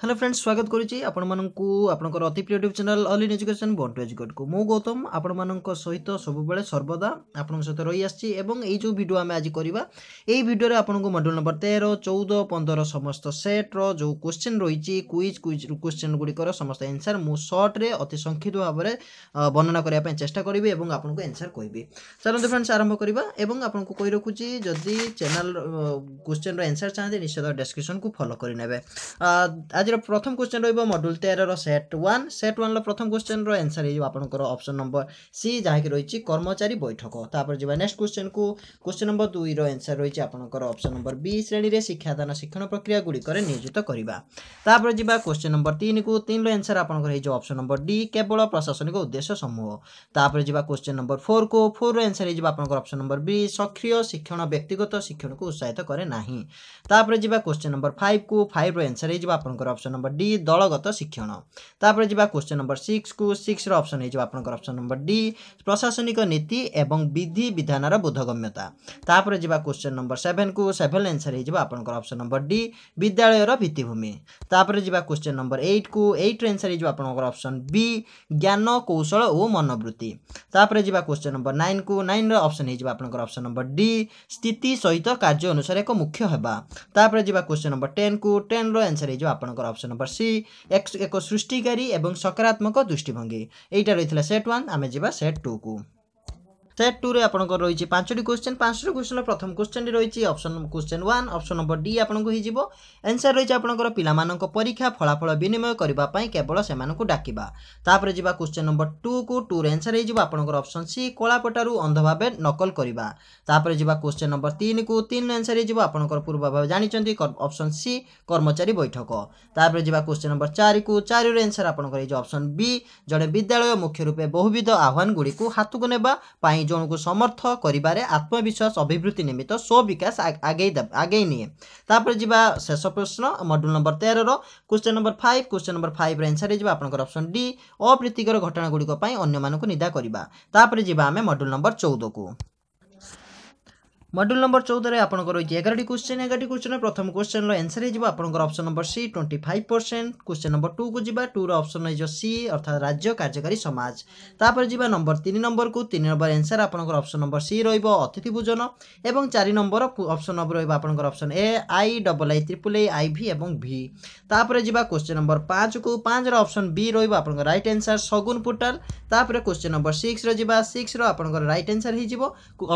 hello friends স্বাগত করছি আপনার আপনার অতি creative channel all in education বন্টু এজুকেট কু মু গৌতম আপনার সহিত সবুলে সর্বদা আপনার সহ রই আসছি এবং এই যে ভিডিও আমি আজ করা এই ভিডিওরে আপনার মডেল নম্বর তের চৌদ পনেরো সমস্ত সেট্র যে কোশ্চেন রয়েছে কুইজ কুইজ কোশ্চেন গুড়িকর সমস্ত এনসার মু সর্টরে অতি সংক্ষিপ্ত ভাবে বর্ণনা করা চেষ্টা করবি এবং আপনার এনসার কবি চলতো ফ্রেন্ডস আরম্ভ করা এবং আপনার কই রাখুছি যদি চ্যানেল কোশ্চেন এনসার চাহিদা নিশ্চিত ডেসক্রিপশন কু ফলো করে নেবে আজ ৰ প্ৰথম কুৱেচন ৰহিব মডুল 13 ৰ ছেট 1 ছেট 1 ৰ প্ৰথম কুৱেচন ৰ আনছাৰ হ'ইব আপোনাকৰ অপচন নম্বৰ সি যাহকি ৰইচি কৰ্মচাৰী বৈঠক তাৰ পৰা জিবা নেক্সট কুৱেচন কো কুৱেচন নম্বৰ 2 ৰ আনছাৰ ৰইচি আপোনাকৰ অপচন নম্বৰ বি শ্ৰেণী ৰে শিক্ষা দান শিক্ষাণ প্ৰক্ৰিয়া গুৰি কৰে নিযুত কৰিবা তাৰ পৰা জিবা কুৱেচন নম্বৰ 3 কো 3 ৰ আনছাৰ আপোনাকৰ এই যে অপচন নম্বৰ ডি কেৱল প্ৰশাসনিক উদ্দেশ্য সমূহ তাৰ পৰা জিবা কুৱেচন নম্বৰ 4 কো 4 ৰ আনছাৰ হ'ইব আপোনাকৰ অপচন নম্বৰ বি সক্ৰিয় শিক্ষাণ ব্যক্তিগত শিক্ষাণক উৎসাহিত কৰে নাহি তাৰ পৰা জিবা কুৱেচন নম্বৰ 5 কো 5 ৰ আনছাৰ হ'ইব আপোনাকৰ অপশন নাম্বার ডি দলগত শিক্ষণ তাপর জিবা কোশ্চেন নাম্বার 6 কো 6 র অপশন হিজবা আপনকর অপশন নাম্বার ডি প্রশাসনিক নীতি এবং বিধি বিধানৰ বোধগম্যতা তাপর জিবা কোশ্চেন নাম্বার 7 কো 7 আনসার হিজবা আপনকর অপশন নাম্বার ডি বিদ্যালয়ৰ ভিত্তিভূমি তাপর জিবা কোশ্চেন নাম্বার 8 কো 8 ৰ আনসার হিজবা আপনকর অপশন বি জ্ঞানকৌশল ও মনোভৰুতি তাপর জিবা কোশ্চেন নাম্বার 9 কো 9 ৰ অপশন হিজবা আপনকর অপশন নাম্বার ডি স্থিতি সহিত কাৰ্য অনুসৰক মুখ্য হেবা তাপর জিবা কোশ্চেন নাম্বার 10 কো 10 ৰ আনসার হিজবা আপন ଆମର ଅପସନ୍ ନମ୍ବର ସି ଏକ ସୃଷ୍ଟିକାରୀ ଏବଂ ସକାରାତ୍ମକ ଦୃଷ୍ଟିଭଙ୍ଗୀ ଏଇଟା ରହିଥିଲା ସେଟ୍ ୱାନ୍ ଆମେ ଯିବା ସେଟ୍ ଟୁକୁ ଚାପ୍ଟର ଟୁରେ ଆପଣଙ୍କର ରହିଛି ପାଞ୍ଚଟି କୋଶ୍ଚେନ୍ ପାଞ୍ଚଟି କୋଶ୍ଚେନ୍ର ପ୍ରଥମ କୋଶ୍ଚେନ୍ଟି ରହିଛି option question one option number D ଆପଣଙ୍କୁ ହେଇଯିବ ଏନ୍ସର୍ ରହିଛି ଆପଣଙ୍କର ପିଲାମାନଙ୍କ ପରୀକ୍ଷା ଫଳାଫଳ ବିନିମୟ କରିବା ପାଇଁ କେବଳ ସେମାନଙ୍କୁ ଡାକିବା ତାପରେ ଯିବା କୋଶ୍ଚେନ୍ ନମ୍ବର ଟୁକୁ ଟୁରେ ଏନ୍ସର୍ ହେଇଯିବ ଆପଣଙ୍କର ଅପସନ୍ ସି କଳାପଟାରୁ ଅନ୍ଧ ଭାବେ ନକଲ କରିବା ତାପରେ ଯିବା କୋଶ୍ଚେନ୍ ନମ୍ବର ତିନିକୁ ତିନି ଏନ୍ସର୍ ହେଇଯିବ ଆପଣଙ୍କର ପୂର୍ବ ଭାବେ ଜାଣିଛନ୍ତି ଅପସନ୍ ସି କର୍ମଚାରୀ ବୈଠକ ତାପରେ ଯିବା କୋଶ୍ଚେନ୍ ନମ୍ବର ଚାରିକୁ ଚାରିର ଏନ୍ସର୍ ଆପଣଙ୍କର ହେଇଯିବ ଅପସନ୍ ବି ଜଣେ ବିଦ୍ୟାଳୟ ମୁଖ୍ୟ ରୂପେ ବହୁବିଧ ଆହ୍ୱାନ ଗୁଡ଼ିକୁ ହାତକୁ ନେବା ପାଇଁ ଜଣକୁ ସମର୍ଥ କରିବାରେ ଆତ୍ମବିଶ୍ୱାସ ଅଭିବୃଦ୍ଧି ନିମିତ୍ତ ସ୍ୱବିକାଶ ଆଗେଇ ଆଗେଇ ନିଏ ତାପରେ ଯିବା ଶେଷ ପ୍ରଶ୍ନ ମଡ୍ୟୁଲ ନମ୍ବର ତେରର question number five question number ଫାଇଭ୍ର ଆନ୍ସର ହେଇଯିବ ଆପଣଙ୍କର ଅପସନ୍ ଡି ଅପ୍ରୀତିକର ଘଟଣା ଗୁଡ଼ିକ ପାଇଁ ଅନ୍ୟମାନଙ୍କୁ ନିଦା କରିବା ତାପରେ ଯିବା ଆମେ ମଡ୍ୟୁଲ ନମ୍ବର ଚଉଦକୁ मडुल नम्बर चौधले आप्री एघार क्वेसन एघार क्वेसन प्रथम क्वेसन र आन्सर रहेको number option number five percent question number two को जी टूर टुर अप्सन रहेको सी अर्थात राज्य कार्यज तर जुन नम्बर नंबर नम्बरको तिन नम्बर एन्सर आप्सन नम्बर अतिथि भोजन अतिथिभुजन एरि नम्बर अप्सन नम्बर रहेछ आउँछ option A I double I triple आइभिन् नम्बर पाँचको पाँच र अप्सन वि र राइट आन्सर सगुन पोटा तापर क्वेसन नम्बर सिक्स र जुन सिक्स र आइट आन्सर है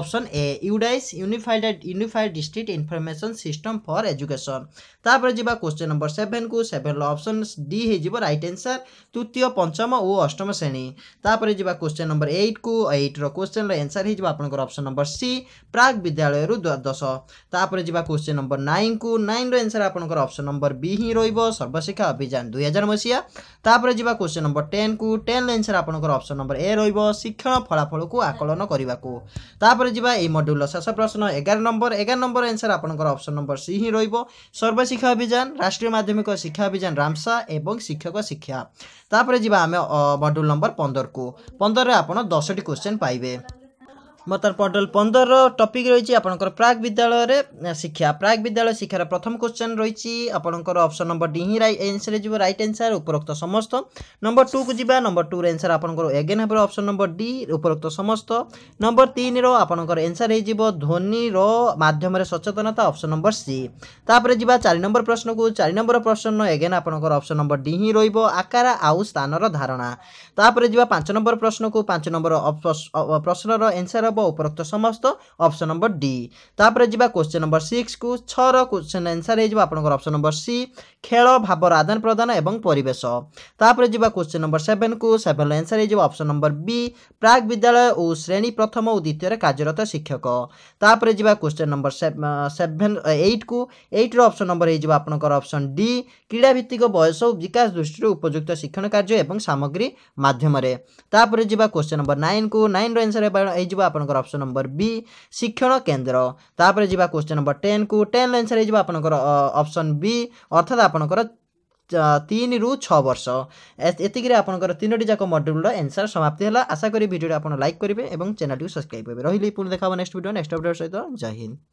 option A UDISE unified unified district information system for education ତାପରେ ଯିବା କ୍ୱେଶ୍ଚନ୍ ନମ୍ବର ସେଭେନ୍କୁ ସେଭେନ୍ର ଅପସନ୍ ଡି ହେଇଯିବ ରାଇଟ୍ ଆନ୍ସର୍ ତୃତୀୟ ପଞ୍ଚମ ଓ ଅଷ୍ଟମ ଶ୍ରେଣୀ ତାପରେ ଯିବା କ୍ୱେଶ୍ଚନ୍ ନମ୍ବର ଏଇଟ୍କୁ ଏଇଟ୍ର କ୍ୱେଶ୍ଚନ୍ର ଆନ୍ସର୍ ହେଇଯିବ ଆପଣଙ୍କର ଅପସନ୍ ନମ୍ବର ସି ପ୍ରାକ୍ ବିଦ୍ୟାଳୟରୁ ଦ୍ୱାଦଶ ତାପରେ ଯିବା କ୍ୱେଶ୍ଚନ୍ ନମ୍ବର ନାଇନ୍କୁ ନାଇନ୍ର ଆନ୍ସର୍ ଆପଣଙ୍କର ଅପସନ୍ ନମ୍ବର ବି ହିଁ ରହିବ ସର୍ବଶିକ୍ଷା ଅଭିଯାନ ଦୁଇ ହଜାର ମସିହା ତାପରେ ଯିବା କ୍ୱେଶ୍ଚନ୍ ନମ୍ବର ଟେନ୍କୁ ଟେନ୍ର ଆନ୍ସର୍ ଆପଣଙ୍କର ଅପସନ୍ ନମ୍ବର ଏ ରହିବ ଶିକ୍ଷଣ ଫଳାଫଳକୁ ଆକଳନ କରିବାକୁ ତାପରେ ଯିବା ଏହି ମଡ୍ୟୁଲ୍ର ଶେଷ ପ୍ରଶ୍ନ ପ୍ରଶ୍ନ ଏଗାର ନମ୍ବର ଏଗାର ନମ୍ବର ଆନ୍ସର୍ ଆପଣଙ୍କର ଅପସନ୍ ନମ୍ବର ସି ହିଁ ରହିବ ସର୍ବଶିକ୍ଷା ଅଭିଯାନ ରାଷ୍ଟ୍ରୀୟ ମାଧ୍ୟମିକ ଶିକ୍ଷା ଅଭିଯାନ ରାମସା ଏବଂ ଶିକ୍ଷକ ଶିକ୍ଷା ତାପରେ ଯିବା ଆମେ ମଡ୍ୟୁଲ୍ ନମ୍ବର ପନ୍ଦରକୁ ପନ୍ଦରରେ ଆପଣ ଦଶଟି କୋଶ୍ଚେନ୍ ପାଇବେ ବର୍ତ୍ତମାନ ପଡ଼ଲ ପନ୍ଦର ଟପିକ୍ ରହିଛି ଆପଣଙ୍କର ପ୍ରାକ୍ ବିଦ୍ୟାଳୟରେ ଶିକ୍ଷା ପ୍ରାକ୍ ବିଦ୍ୟାଳୟ ଶିକ୍ଷାର ପ୍ରଥମ କ୍ୱେଶ୍ଚନ୍ ରହିଛି ଆପଣଙ୍କର ଅପସନ୍ ନମ୍ବର ଡି ହିଁ ଏନ୍ସର୍ ଯିବ ରାଇଟ୍ ଆନ୍ସର୍ ଉପରୋକ୍ତ ସମସ୍ତ ନମ୍ବର ଟୁକୁ ଯିବା ନମ୍ବର ଟୁର ଏନ୍ସର୍ ଆପଣଙ୍କର ଏଗେନ୍ ହେବ ଅପସନ୍ ନମ୍ବର ଡି ଉପରୋକ୍ତ ସମସ୍ତ ନମ୍ବର ତିନିର ଆପଣଙ୍କର ଏନ୍ସର୍ ହେଇଯିବ ଧ୍ୱନିର ମାଧ୍ୟମରେ ସଚେତନତା ଅପସନ୍ ନମ୍ବର ସି ତାପରେ ଯିବା ଚାରି ନମ୍ବର ପ୍ରଶ୍ନକୁ ଚାରି ନମ୍ବର ପ୍ରଶ୍ନ ଏଗେନ୍ ଆପଣଙ୍କର ଅପସନ୍ ନମ୍ବର ଡି ହିଁ ରହିବ ଆକାର ଆଉ ସ୍ଥାନର ଧାରଣା ତାପରେ ଯିବା ପାଞ୍ଚ ନମ୍ବର ପ୍ରଶ୍ନକୁ ପାଞ୍ଚ ନମ୍ବର ପ୍ରଶ୍ନର ଏନ୍ସର୍ ହେବ ଉପରୋକ୍ତ ସମସ୍ତ ଅପସନ୍ ନମ୍ବର ଡି ତାପରେ ଯିବା କ୍ୱେଶ୍ଚନ୍ ନମ୍ବର ସିକ୍ସକୁ ଛଅର କ୍ୱେଶ୍ଚନ୍ ଆନ୍ସର୍ ହେଇଯିବ ଆପଣଙ୍କର ଅପସନ୍ ନମ୍ବର ସି ଖେଳ ଭାବର ଆଦାନ ପ୍ରଦାନ ଏବଂ ପରିବେଶ ତାପରେ ଯିବା କ୍ୱେଶ୍ଚନ୍ ନମ୍ବର ସେଭେନକୁ ସେଭେନ୍ର ଆନ୍ସର୍ ହେଇଯିବ ଅପସନ୍ ନମ୍ବର ବି ପ୍ରାକ୍ ବିଦ୍ୟାଳୟ ଓ ଶ୍ରେଣୀ ପ୍ରଥମ ଓ ଦ୍ୱିତୀୟରେ କାର୍ଯ୍ୟରତ ଶିକ୍ଷକ ତାପରେ ଯିବା କ୍ୱେଶ୍ଚନ୍ ନମ୍ବର ସେଭେନ୍ ଏଇଟ୍କୁ ଏଇଟ୍ର ଅପସନ୍ ନମ୍ବର ହେଇଯିବ ଆପଣଙ୍କର ଅପସନ୍ ଡି କ୍ରୀଡ଼ାଭିତ୍ତିକ ବୟସ ଓ ବିକାଶ ଦୃଷ୍ଟିରୁ ଉପଯୁକ୍ତ ଶିକ୍ଷଣ କାର୍ଯ୍ୟ ଏବଂ ସାମଗ୍ରୀ ମାଧ୍ୟମରେ ତାପରେ ଯିବା କ୍ୱେଶ୍ଚନ୍ ନମ୍ବର ନାଇନ୍କୁ ନାଇନ୍ର ଆନ୍ସର୍ ହେଇଯିବ ଆପଣ ଆପଣଙ୍କର ଅପସନ୍ ନମ୍ବର ବି ଶିକ୍ଷଣ କେନ୍ଦ୍ର ତାପରେ ଯିବା କୋଶ୍ଚିନ୍ ନମ୍ବର ଟେନ୍କୁ ଟେନ୍ ଆନ୍ସର୍ ହେଇଯିବ ଆପଣଙ୍କର ଅପସନ୍ ବି ଅର୍ଥାତ୍ ଆପଣଙ୍କର ତିନିରୁ ଛଅ ବର୍ଷ ଏତିକିରେ ଆପଣଙ୍କର ତିନୋଟି ଯାକ ମଡ୍ୟୁଲ୍ର ଏନ୍ସର୍ ସମାପ୍ତି ହେଲା ଆଶା କରି ଭିଡ଼ିଓଟି ଆପଣ ଲାଇକ୍ କରିବେ ଏବଂ ଚ୍ୟାନେଲ୍ଟିକୁ ସବସ୍କ୍ରାଇବ୍ କରିବେ ରହିଲି ପୁଣି ଦେଖା ହେବ ନେକ୍ସଟ ଭିଡ଼ିଓ ନେକ୍ସଟ ଅପଡ଼େଟ୍ ସହିତ ଜୟ ହିନ୍ଦ